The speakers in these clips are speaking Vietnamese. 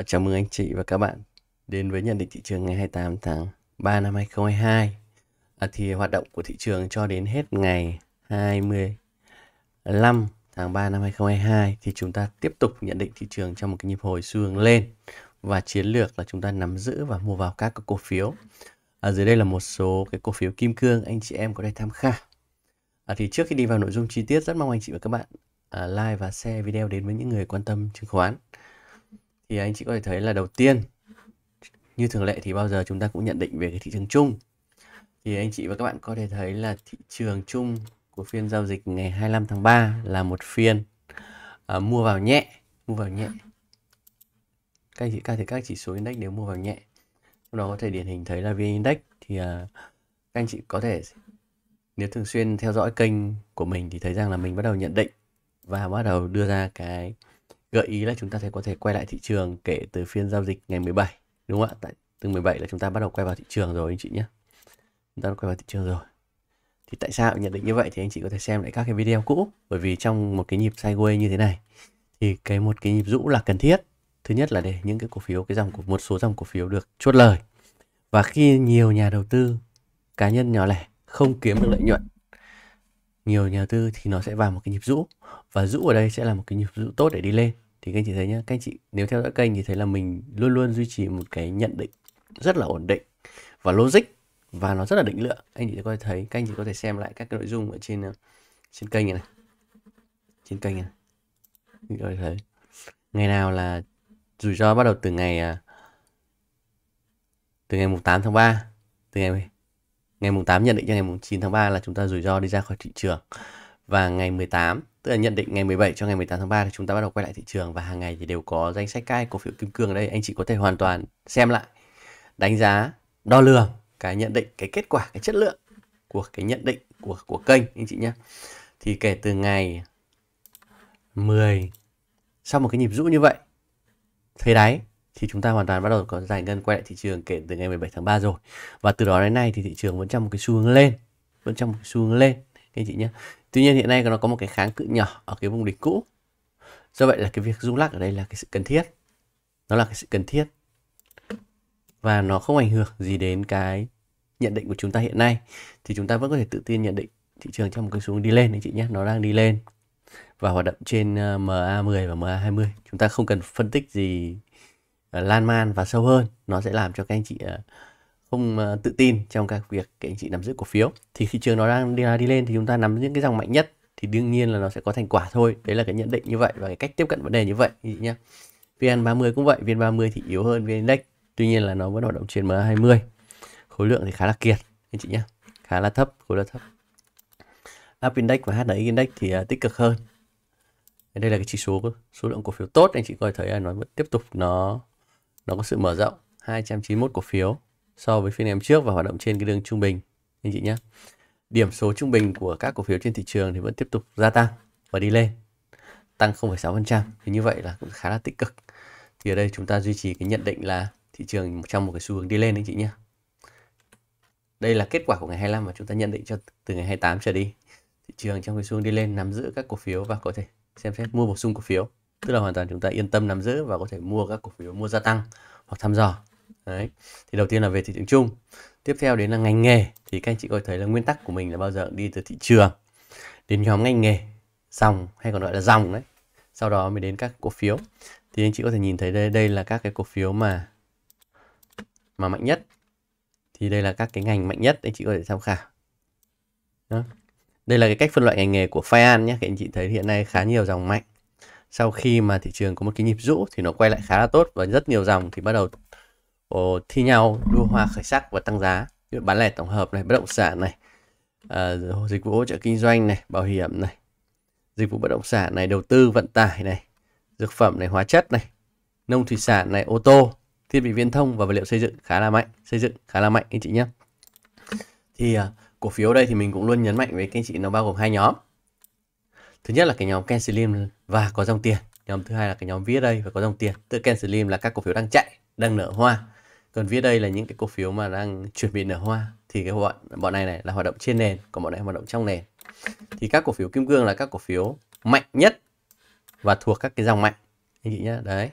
Ờ, chào mừng anh chị và các bạn đến với nhận định thị trường ngày 28 tháng 3 năm 2022. À, ờ, thì hoạt động của thị trường cho đến hết ngày 25 tháng 3 năm 2022 thì chúng ta tiếp tục nhận định thị trường trong một cái nhịp hồi xu hướng lên và chiến lược là chúng ta nắm giữ và mua vào các cổ phiếu. À, dưới đây là một số cái cổ phiếu kim cương anh chị em có thể tham khảo. À, thì trước khi đi vào nội dung chi tiết rất mong anh chị và các bạn à, like và share video đến với những người quan tâm chứng khoán thì anh chị có thể thấy là đầu tiên như thường lệ thì bao giờ chúng ta cũng nhận định về cái thị trường chung thì anh chị và các bạn có thể thấy là thị trường chung của phiên giao dịch ngày 25 tháng 3 là một phiên uh, mua vào nhẹ mua vào nhẹ các anh chị các thể các chỉ số index đều mua vào nhẹ trong đó có thể điển hình thấy là vn index thì uh, các anh chị có thể nếu thường xuyên theo dõi kênh của mình thì thấy rằng là mình bắt đầu nhận định và bắt đầu đưa ra cái gợi ý là chúng ta sẽ có thể quay lại thị trường kể từ phiên giao dịch ngày 17 đúng không ạ tại từ 17 là chúng ta bắt đầu quay vào thị trường rồi anh chị nhé chúng ta đã quay vào thị trường rồi thì tại sao nhận định như vậy thì anh chị có thể xem lại các cái video cũ bởi vì trong một cái nhịp sideways như thế này thì cái một cái nhịp rũ là cần thiết thứ nhất là để những cái cổ phiếu cái dòng của một số dòng cổ phiếu được chốt lời và khi nhiều nhà đầu tư cá nhân nhỏ lẻ không kiếm được lợi nhuận nhiều nhà đầu tư thì nó sẽ vào một cái nhịp rũ và rũ ở đây sẽ là một cái nhịp rũ tốt để đi lên thì các anh chị thấy nhá các anh chị nếu theo dõi kênh thì thấy là mình luôn luôn duy trì một cái nhận định rất là ổn định và logic và nó rất là định lượng anh chị có thể thấy các anh chị có thể xem lại các cái nội dung ở trên ờ, trên kênh này, trên kênh này anh có thể thấy ngày nào là rủi ro bắt đầu từ ngày ờ, từ ngày mùng 8 tháng 3 từ ngày ngày mùng 8 nhận định cho ngày mùng 9 tháng 3 là chúng ta rủi ro đi ra khỏi thị trường và ngày 18 tức là nhận định ngày 17 cho ngày 18 tháng 3 thì chúng ta bắt đầu quay lại thị trường và hàng ngày thì đều có danh sách cai cổ phiếu kim cương ở đây anh chị có thể hoàn toàn xem lại đánh giá đo lường cái nhận định cái kết quả cái chất lượng của cái nhận định của của kênh anh chị nhé thì kể từ ngày 10 sau một cái nhịp rũ như vậy thấy đáy thì chúng ta hoàn toàn bắt đầu có giải ngân quay lại thị trường kể từ ngày 17 tháng 3 rồi và từ đó đến nay thì thị trường vẫn trong một cái xu hướng lên vẫn trong một cái xu hướng lên anh chị nhé tuy nhiên hiện nay nó có một cái kháng cự nhỏ ở cái vùng đỉnh cũ do vậy là cái việc rung lắc ở đây là cái sự cần thiết nó là cái sự cần thiết và nó không ảnh hưởng gì đến cái nhận định của chúng ta hiện nay thì chúng ta vẫn có thể tự tin nhận định thị trường trong một cái xuống đi lên anh chị nhé nó đang đi lên và hoạt động trên ờ, MA10 và MA20 chúng ta không cần phân tích gì ờ, lan man và sâu hơn nó sẽ làm cho các anh chị ờ, không ờ, tự tin trong các việc các anh chị nắm giữ cổ phiếu thì thị trường nó đang đi, đi lên thì chúng ta nắm những cái dòng mạnh nhất thì đương nhiên là nó sẽ có thành quả thôi đấy là cái nhận định như vậy và cái cách tiếp cận vấn đề như vậy anh chị nhé VN30 cũng vậy VN30 thì yếu hơn VN Index tuy nhiên là nó vẫn hoạt động trên MA20 khối lượng thì khá là kiệt anh chị nhé khá là thấp khối lượng thấp Up Index và hdi Index thì uh, tích cực hơn đây là cái chỉ số số lượng cổ phiếu tốt anh chị có thể thấy là nó vẫn tiếp tục nó nó có sự mở rộng 291 cổ phiếu so với phiên em trước và hoạt động trên cái đường trung bình anh chị nhé. Điểm số trung bình của các cổ phiếu trên thị trường thì vẫn tiếp tục gia tăng và đi lên tăng 0,6% thì như vậy là cũng khá là tích cực. Thì ở đây chúng ta duy trì cái nhận định là thị trường trong một cái xu hướng đi lên anh chị nhé. Đây là kết quả của ngày 25 mà chúng ta nhận định cho từ ngày 28 trở đi. Thị trường trong cái xu hướng đi lên nắm giữ các cổ phiếu và có thể xem xét mua bổ sung cổ phiếu. Tức là hoàn toàn chúng ta yên tâm nắm giữ và có thể mua các cổ phiếu mua gia tăng hoặc thăm dò Đấy. Thì đầu tiên là về thị trường chung. Tiếp theo đến là ngành nghề thì các anh chị có thể thấy là nguyên tắc của mình là bao giờ đi từ thị trường đến nhóm ngành nghề, dòng hay còn gọi là dòng đấy. Sau đó mới đến các cổ phiếu. Thì anh chị có thể nhìn thấy đây đây là các cái cổ phiếu mà mà mạnh nhất. Thì đây là các cái ngành mạnh nhất anh chị có thể tham khảo. Đó. Đây là cái cách phân loại ngành nghề của Fian nhé. Các anh chị thấy hiện nay khá nhiều dòng mạnh. Sau khi mà thị trường có một cái nhịp rũ thì nó quay lại khá là tốt và rất nhiều dòng thì bắt đầu thi nhau đua hoa khởi sắc và tăng giá như bán lẻ tổng hợp này bất động sản này à, dịch vụ hỗ trợ kinh doanh này bảo hiểm này dịch vụ bất động sản này đầu tư vận tải này dược phẩm này hóa chất này nông thủy sản này ô tô thiết bị viễn thông và vật liệu xây dựng khá là mạnh xây dựng khá là mạnh anh chị nhé thì à, cổ phiếu đây thì mình cũng luôn nhấn mạnh với anh chị nó bao gồm hai nhóm thứ nhất là cái nhóm Ken Slim và có dòng tiền nhóm thứ hai là cái nhóm đây và có dòng tiền tự Ken Slim là các cổ phiếu đang chạy đang nở hoa còn phía đây là những cái cổ phiếu mà đang chuẩn bị nở hoa thì cái bọn bọn này này là hoạt động trên nền còn bọn này hoạt động trong nền thì các cổ phiếu kim cương là các cổ phiếu mạnh nhất và thuộc các cái dòng mạnh anh chị nhé đấy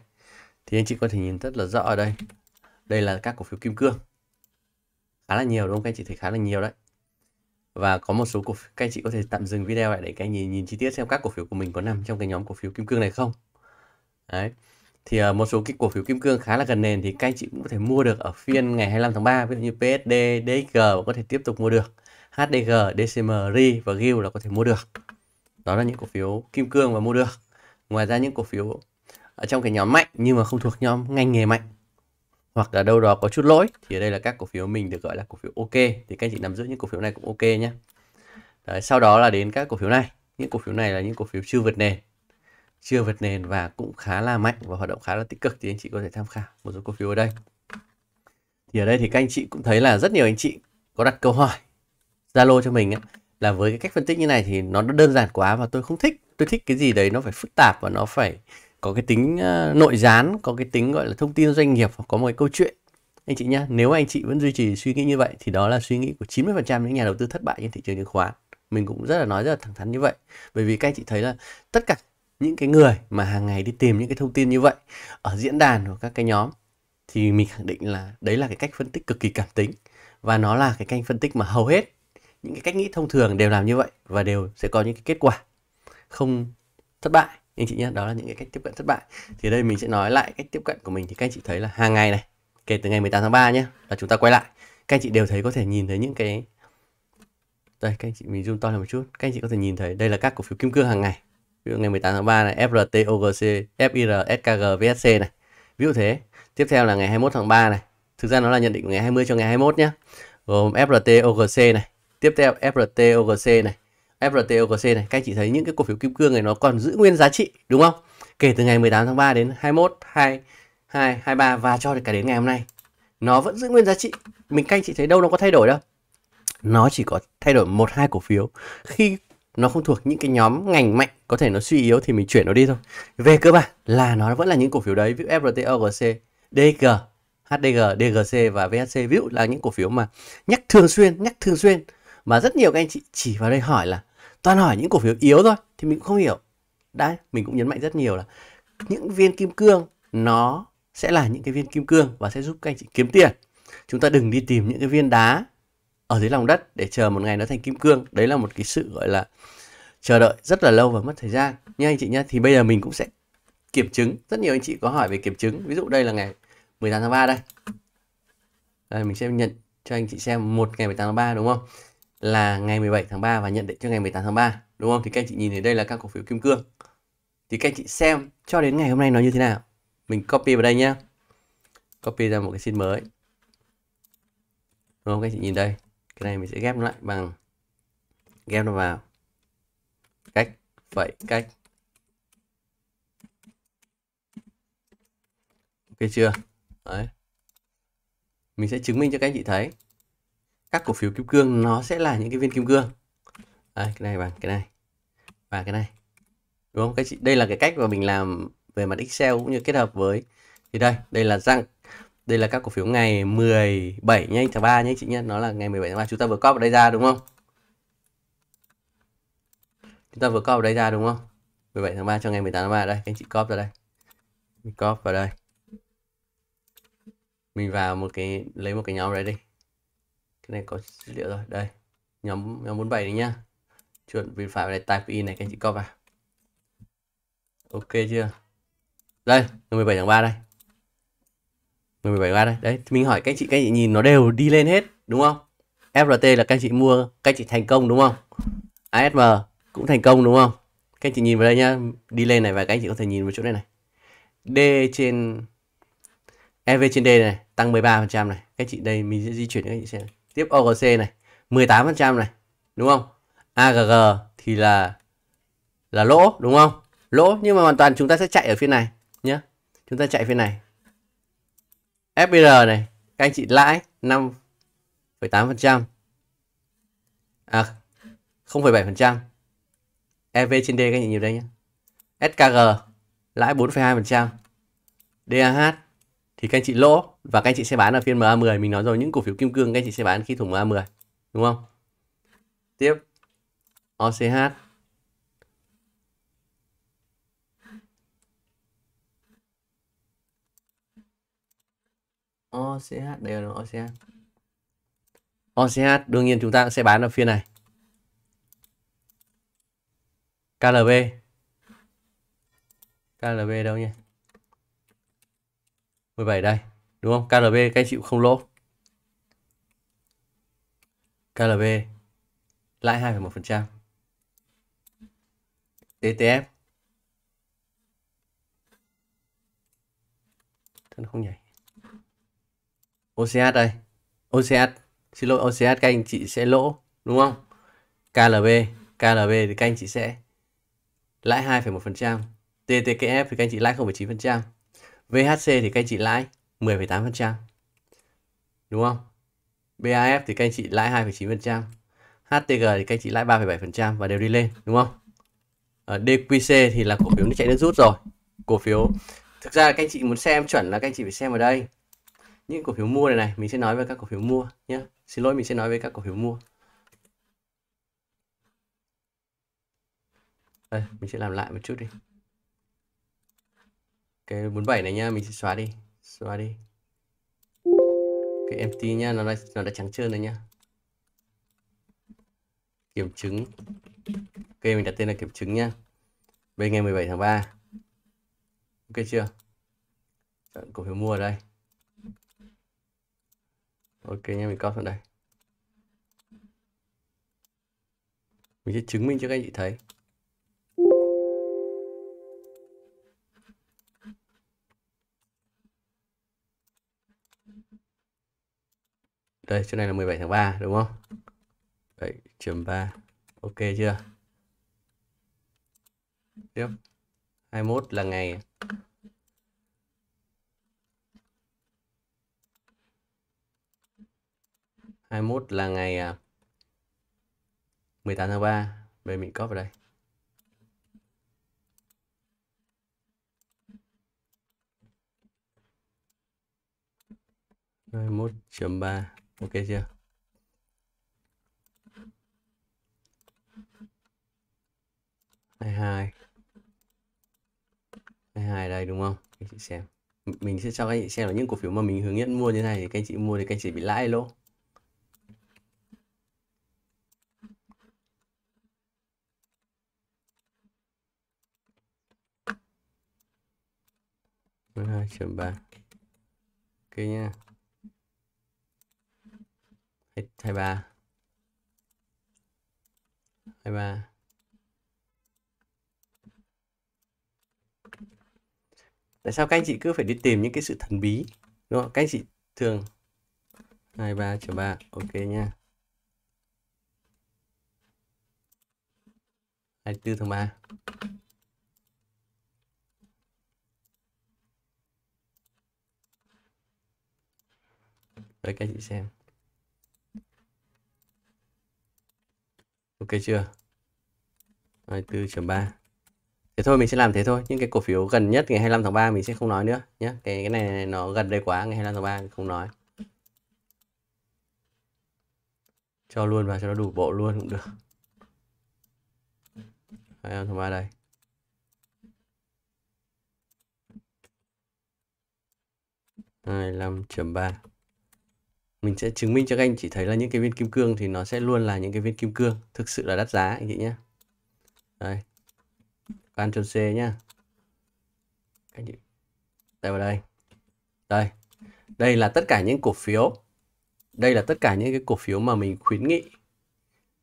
thì anh chị có thể nhìn rất là rõ ở đây đây là các cổ phiếu kim cương khá là nhiều đúng không các anh chị thấy khá là nhiều đấy và có một số cổ phiếu, các anh chị có thể tạm dừng video lại để các anh nhìn, nhìn chi tiết xem các cổ phiếu của mình có nằm trong cái nhóm cổ phiếu kim cương này không đấy thì ờ, một số cái cổ phiếu kim cương khá là gần nền thì các anh chị cũng có thể mua được ở phiên ngày 25 tháng 3 ví dụ như PSD, DG có thể tiếp tục mua được HDG, DCM, RI và GIL là có thể mua được đó là những cổ phiếu kim cương và mua được ngoài ra những cổ phiếu ở trong cái nhóm mạnh nhưng mà không thuộc nhóm ngành nghề mạnh hoặc là đâu đó có chút lỗi thì ở đây là các cổ phiếu mình được gọi là cổ phiếu ok thì các anh chị nắm giữ những cổ phiếu này cũng ok nhé Đấy, sau đó là đến các cổ phiếu này những cổ phiếu này là những cổ phiếu chưa vượt nền chưa vượt nền và cũng khá là mạnh và hoạt động khá là tích cực thì anh chị có thể tham khảo một số cổ phiếu ở đây thì ở đây thì các anh chị cũng thấy là rất nhiều anh chị có đặt câu hỏi Zalo cho mình ấy, là với cái cách phân tích như này thì nó đơn giản quá và tôi không thích tôi thích cái gì đấy nó phải phức tạp và nó phải có cái tính ờ, nội gián có cái tính gọi là thông tin doanh nghiệp hoặc có một cái câu chuyện anh chị nhá nếu anh chị vẫn duy trì suy nghĩ như vậy thì đó là suy nghĩ của 90% những nhà đầu tư thất bại trên thị trường chứng khoán mình cũng rất là nói rất là thẳng thắn như vậy bởi vì các anh chị thấy là tất cả những cái người mà hàng ngày đi tìm những cái thông tin như vậy ở diễn đàn hoặc các cái nhóm thì mình khẳng định là đấy là cái cách phân tích cực kỳ cảm tính và nó là cái cách phân tích mà hầu hết những cái cách nghĩ thông thường đều làm như vậy và đều sẽ có những cái kết quả không thất bại anh chị nhé đó là những cái cách tiếp cận thất bại thì đây mình sẽ nói lại cách tiếp cận của mình thì các anh chị thấy là hàng ngày này kể từ ngày 18 tháng 3 nhé là chúng ta quay lại các anh chị đều thấy có thể nhìn thấy những cái đây các anh chị mình zoom to lên một chút các anh chị có thể nhìn thấy đây là các cổ phiếu kim cương hàng ngày ví dụ ngày 18 tháng 3 này FRT OGC FIR SKG VSC này ví dụ thế tiếp theo là ngày 21 tháng 3 này thực ra nó là nhận định của ngày 20 cho ngày 21 nhé gồm FRT OGC này tiếp theo FRT OGC này FRT OGC này các anh chị thấy những cái cổ phiếu kim cương này nó còn giữ nguyên giá trị đúng không kể từ ngày 18 tháng 3 đến 21 2 2 23 và cho đến cả đến ngày hôm nay nó vẫn giữ nguyên giá trị mình canh chị thấy đâu nó có thay đổi đâu nó chỉ có thay đổi một hai cổ phiếu khi nó không thuộc những cái nhóm ngành mạnh có thể nó suy yếu thì mình chuyển nó đi thôi về cơ bản là nó vẫn là những cổ phiếu đấy ví dụ FRT, OGC, DG, HDG, DGC và VHC ví dụ là những cổ phiếu mà nhắc thường xuyên nhắc thường xuyên mà rất nhiều các anh chị chỉ vào đây hỏi là toàn hỏi những cổ phiếu yếu thôi thì mình cũng không hiểu đấy mình cũng nhấn mạnh rất nhiều là những viên kim cương nó sẽ là những cái viên kim cương và sẽ giúp các anh chị kiếm tiền chúng ta đừng đi tìm những cái viên đá ở dưới lòng đất để chờ một ngày nó thành kim cương đấy là một cái sự gọi là chờ đợi rất là lâu và mất thời gian nha anh chị nhé thì bây giờ mình cũng sẽ kiểm chứng rất nhiều anh chị có hỏi về kiểm chứng ví dụ đây là ngày 18 tháng 3 đây đây mình sẽ nhận cho anh chị xem một ngày 18 tháng 3 đúng không là ngày 17 tháng 3 và nhận định cho ngày 18 tháng 3 đúng không thì các anh chị nhìn thấy đây là các cổ phiếu kim cương thì các anh chị xem cho đến ngày hôm nay nó như thế nào mình copy vào đây nhé, copy ra một cái xin mới đúng không các anh chị nhìn đây cái này mình sẽ ghép lại bằng ghép nó vào cách vậy cách ok chưa đấy mình sẽ chứng minh cho các anh chị thấy các cổ phiếu kim cương nó sẽ là những cái viên kim cương đấy, cái này bằng cái này và cái này đúng không các chị đây là cái cách mà mình làm về mặt excel cũng như kết hợp với thì đây đây là răng đây là các cổ phiếu ngày 17 nha anh tháng 3 nhé chị nhé. Nó là ngày 17 tháng 3 chúng ta vừa cóp ở đây ra đúng không? Chúng ta vừa cóp ở đây ra đúng không? 17 tháng 3 cho ngày 18 tháng 3 đây, các anh chị cóp vào đây. Mình cóp vào đây. Mình vào một cái lấy một cái nhóm đấy đi. Cái này có dữ liệu rồi, đây. Nhóm nhóm 47 đấy nhá. Chuột bên phải này type in này các anh chị cóp vào. Ok chưa? Đây, ngày 17 tháng 3 đây. 17 ba đây đấy mình hỏi các chị các chị nhìn nó đều đi lên hết đúng không FRT là các chị mua các chị thành công đúng không ASM cũng thành công đúng không các chị nhìn vào đây nhá đi lên này và các anh chị có thể nhìn vào chỗ này này D trên EV trên D này tăng 13% này các chị đây mình sẽ di chuyển các chị xem tiếp OGC này 18% này đúng không AGG thì là là lỗ đúng không lỗ nhưng mà hoàn toàn chúng ta sẽ chạy ở phía này nhé chúng ta chạy phía này FBR này các anh chị lãi 5,8% à 0,7% EV trên D các anh chị nhìn đây nhé SKG lãi 4,2% DAH thì các anh chị lỗ và các anh chị sẽ bán ở phiên MA10 mình nói rồi những cổ phiếu kim cương các anh chị sẽ bán khi thủng MA10 đúng không tiếp OCH OCH đây là OCH OCH đương nhiên chúng ta sẽ bán ở phiên này KLB KLB đâu nhỉ 17 đây đúng không KLB cái chịu không lỗ KLB lãi 2,1% TTF thân không nhảy OCH đây OCH xin lỗi OCH các anh chị sẽ lỗ đúng không KLB KLB thì các anh chị sẽ lãi 2,1% TTKF thì các anh chị lãi 0,9% VHC thì các anh chị lãi 10,8% đúng không BAF thì các anh chị lãi 2,9% HTG thì các anh chị lãi 3,7% và đều đi lên đúng không ở ờ, DQC thì là cổ phiếu nó chạy nước rút rồi cổ phiếu thực ra các anh chị muốn xem chuẩn là các anh chị phải xem ở đây những cổ phiếu mua này này mình sẽ nói về các cổ phiếu mua nhé xin lỗi mình sẽ nói về các cổ phiếu mua đây mình sẽ làm lại một chút đi cái 47 này nha mình sẽ xóa đi xóa đi cái empty nha nó đã, nó đã trắng trơn rồi nha kiểm chứng ok mình đặt tên là kiểm chứng nha bên ngày 17 tháng 3 ok chưa cổ phiếu mua ở đây ok nha mình copy vào đây mình sẽ chứng minh cho các anh chị thấy đây chỗ này là 17 tháng 3 đúng không 7 chấm 3 ok chưa tiếp 21 là ngày 21 là ngày 18 à, tháng 3 về mình có vào đây hai mốt chấm ba ok chưa hai hai hai hai đây đúng không các chị xem mình sẽ cho các chị xem là những cổ phiếu mà mình hướng dẫn mua như này thì các chị mua thì các chị bị lãi lỗ chấm ba ok nha, hai ba hai ba tại sao các anh chị cứ phải đi tìm những cái sự thần bí đúng không các anh chị thường hai ba 23.3 ok nha hai tư tháng ba. Đấy các chị xem. Ok chưa? 24.3 Thế thôi mình sẽ làm thế thôi Những cái cổ phiếu gần nhất ngày 25 tháng 3 mình sẽ không nói nữa nhé Cái cái này nó gần đây quá ngày 25 tháng 3 không nói Cho luôn vào cho nó đủ bộ luôn cũng được 25 tháng 3 đây hai mươi lăm chấm ba mình sẽ chứng minh cho các anh chỉ thấy là những cái viên kim cương thì nó sẽ luôn là những cái viên kim cương thực sự là đắt giá anh chị nhé đây Ctrl C nhá anh chị đây vào đây đây đây là tất cả những cổ phiếu đây là tất cả những cái cổ phiếu mà mình khuyến nghị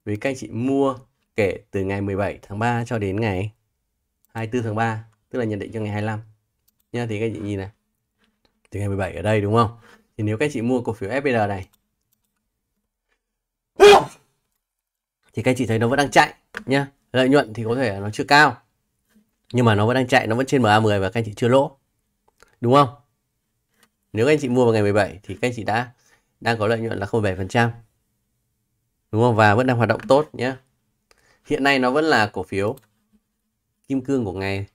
với các anh chị mua kể từ ngày 17 tháng 3 cho đến ngày 24 tháng 3 tức là nhận định cho ngày 25 nha thì các anh chị nhìn này từ ngày 17 ở đây đúng không thì nếu các chị mua cổ phiếu FBR này thì các chị thấy nó vẫn đang chạy nhá lợi nhuận thì có thể là nó chưa cao nhưng mà nó vẫn đang chạy nó vẫn trên MA10 và các anh chị chưa lỗ đúng không nếu các anh chị mua vào ngày 17 thì các anh chị đã đang có lợi nhuận là 0,7% đúng không và vẫn đang hoạt động tốt nhé hiện nay nó vẫn là cổ phiếu kim cương của ngày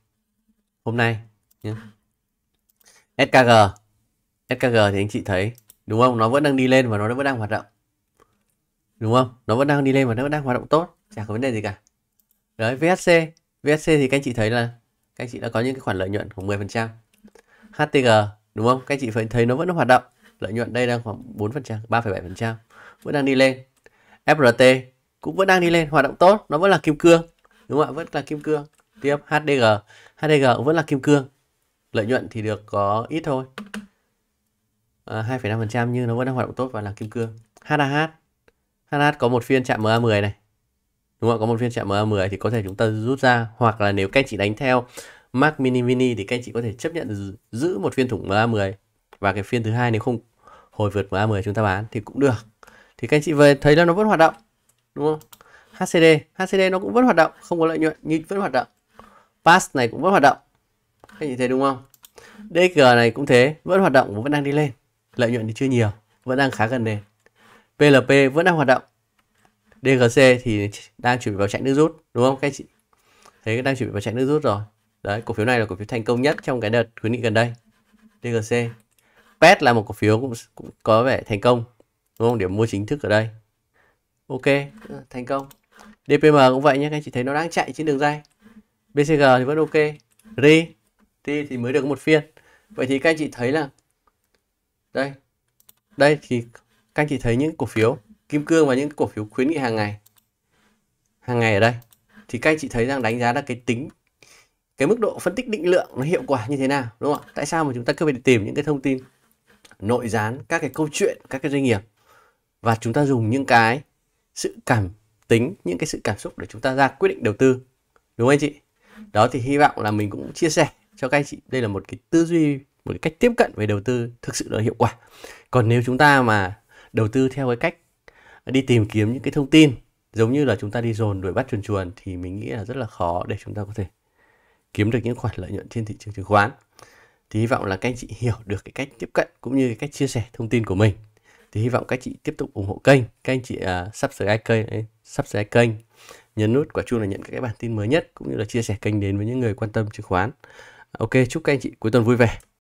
hôm nay nhé. SKG SKG thì anh chị thấy đúng không nó vẫn đang đi lên và nó vẫn đang hoạt động đúng không nó vẫn đang đi lên và nó vẫn đang hoạt động tốt chả có vấn đề gì cả đấy VSC VSC thì các anh chị thấy là các anh chị đã có những cái khoản lợi nhuận khoảng 10% HTG đúng không các anh chị phải thấy nó vẫn hoạt động lợi nhuận đây đang khoảng 4% 3,7% vẫn đang đi lên FRT cũng vẫn đang đi lên hoạt động tốt nó vẫn là kim cương đúng không ạ vẫn là kim cương tiếp HDG HDG cũng vẫn là kim cương lợi nhuận thì được có ít thôi 2,5% ờ, nhưng nó vẫn đang hoạt động tốt và là kim cương. HAH. HAH có một phiên chạm MA10 này. Đúng không? Có một phiên chạm MA10 thì có thể chúng ta rút ra hoặc là nếu các anh chị đánh theo Mac Mini Mini thì các anh chị có thể chấp nhận giữ một phiên thủng MA10 và cái phiên thứ hai nếu không hồi vượt MA10 chúng ta bán thì cũng được. Thì các anh chị về thấy là nó vẫn hoạt động. Đúng không? HCD, HCD nó cũng vẫn hoạt động, không có lợi nhuận nhưng vẫn hoạt động. Pass này cũng vẫn hoạt động. Các anh chị thấy đúng không? DG này cũng thế, vẫn hoạt động và vẫn đang đi lên lợi nhuận thì chưa nhiều vẫn đang khá gần đây. PLP vẫn đang hoạt động DGC thì đang chuẩn bị vào chạy nước rút đúng không các chị thấy đang chuẩn bị vào chạy nước rút rồi đấy cổ phiếu này là cổ phiếu thành công nhất trong cái đợt khuyến nghị gần đây DGC PET là một cổ phiếu cũng, cũng có vẻ thành công đúng không điểm mua chính thức ở đây ok thành công DPM cũng vậy nhé các chị thấy nó đang chạy trên đường dây BCG thì vẫn ok RI thì mới được một phiên vậy thì các anh chị thấy là đây đây thì các anh chị thấy những cổ phiếu kim cương và những cổ phiếu khuyến nghị hàng ngày hàng ngày ở đây thì các anh chị thấy rằng đánh giá là cái tính cái mức độ phân tích định lượng nó hiệu quả như thế nào đúng không ạ tại sao mà chúng ta cứ phải tìm những cái thông tin nội gián các cái câu chuyện các cái doanh nghiệp và chúng ta dùng những cái sự cảm tính những cái sự cảm xúc để chúng ta ra quyết định đầu tư đúng không anh chị đó thì hy vọng là mình cũng chia sẻ cho các anh chị đây là một cái tư duy một cái cách tiếp cận về đầu tư thực sự là hiệu quả còn nếu chúng ta mà đầu tư theo cái cách đi tìm kiếm những cái thông tin giống như là chúng ta đi dồn đuổi bắt chuồn chuồn thì mình nghĩ là rất là khó để chúng ta có thể kiếm được những khoản lợi nhuận trên thị trường chứng khoán thì hy vọng là các anh chị hiểu được cái cách tiếp cận cũng như cái cách chia sẻ thông tin của mình thì hy vọng các chị tiếp tục ủng hộ kênh các anh chị uh, subscribe kênh ấy, subscribe kênh nhấn nút quả chuông để nhận các cái bản tin mới nhất cũng như là chia sẻ kênh đến với những người quan tâm chứng khoán ok chúc các anh chị cuối tuần vui vẻ